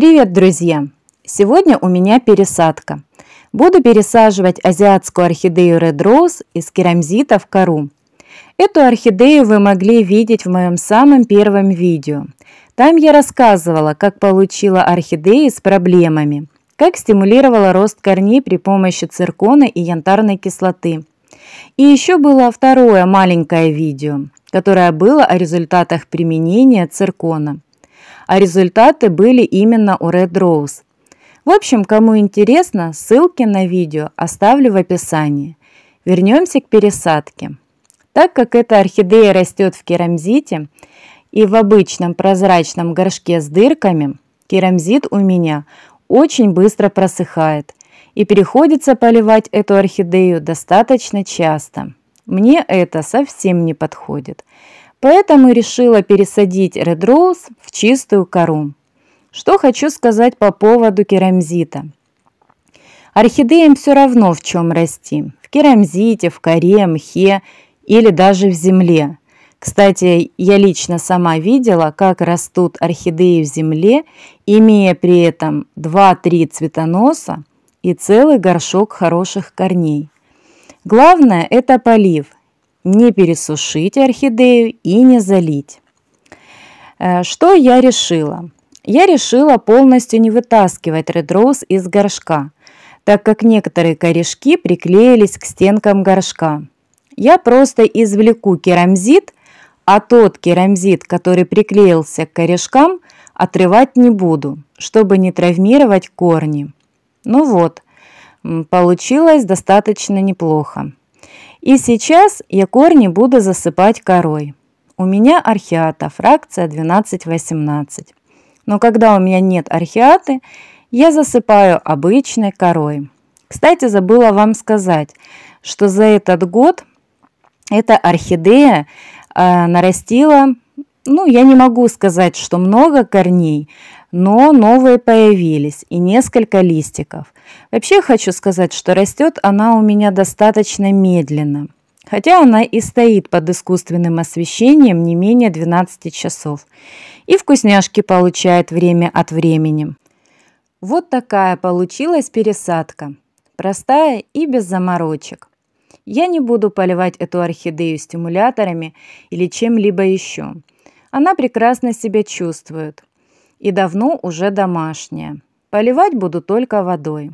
Привет, друзья! Сегодня у меня пересадка. Буду пересаживать азиатскую орхидею Red Rose из керамзита в кору. Эту орхидею вы могли видеть в моем самом первом видео. Там я рассказывала, как получила орхидеи с проблемами, как стимулировала рост корней при помощи циркона и янтарной кислоты. И еще было второе маленькое видео, которое было о результатах применения циркона – а результаты были именно у Red Rose. В общем, кому интересно, ссылки на видео оставлю в описании. Вернемся к пересадке. Так как эта орхидея растет в керамзите и в обычном прозрачном горшке с дырками, керамзит у меня очень быстро просыхает и приходится поливать эту орхидею достаточно часто. Мне это совсем не подходит. Поэтому решила пересадить Red Rose в чистую кору. Что хочу сказать по поводу керамзита. Орхидеям все равно в чем расти. В керамзите, в коре, мхе или даже в земле. Кстати, я лично сама видела, как растут орхидеи в земле, имея при этом 2-3 цветоноса и целый горшок хороших корней. Главное – это полив – не пересушить орхидею и не залить. Э, что я решила? Я решила полностью не вытаскивать редроуз из горшка, так как некоторые корешки приклеились к стенкам горшка. Я просто извлеку керамзит, а тот керамзит, который приклеился к корешкам, отрывать не буду, чтобы не травмировать корни. Ну вот, получилось достаточно неплохо. И сейчас я корни буду засыпать корой. У меня археата, фракция 12-18. Но когда у меня нет археаты, я засыпаю обычной корой. Кстати, забыла вам сказать, что за этот год эта орхидея э, нарастила, ну, я не могу сказать, что много корней, но новые появились и несколько листиков. Вообще хочу сказать, что растет она у меня достаточно медленно, хотя она и стоит под искусственным освещением не менее 12 часов. И вкусняшки получает время от времени. Вот такая получилась пересадка. Простая и без заморочек. Я не буду поливать эту орхидею стимуляторами или чем-либо еще. Она прекрасно себя чувствует – и давно уже домашняя. Поливать буду только водой.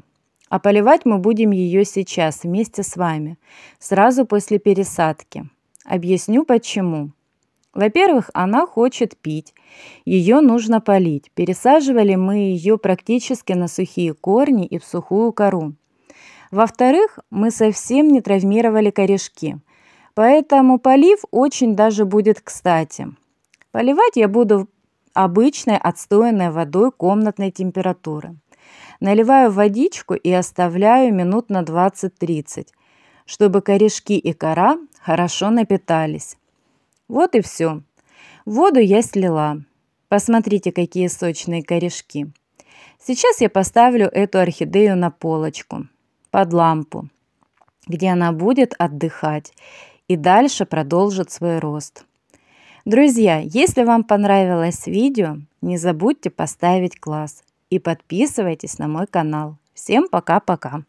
А поливать мы будем ее сейчас вместе с вами, сразу после пересадки. Объясню почему. Во-первых, она хочет пить. Ее нужно полить. Пересаживали мы ее практически на сухие корни и в сухую кору. Во-вторых, мы совсем не травмировали корешки. Поэтому полив очень даже будет кстати. Поливать я буду обычной отстоянной водой комнатной температуры. Наливаю водичку и оставляю минут на 20-30, чтобы корешки и кора хорошо напитались. Вот и все. Воду я слила. Посмотрите, какие сочные корешки. Сейчас я поставлю эту орхидею на полочку, под лампу, где она будет отдыхать и дальше продолжит свой рост. Друзья, если вам понравилось видео, не забудьте поставить класс и подписывайтесь на мой канал. Всем пока-пока!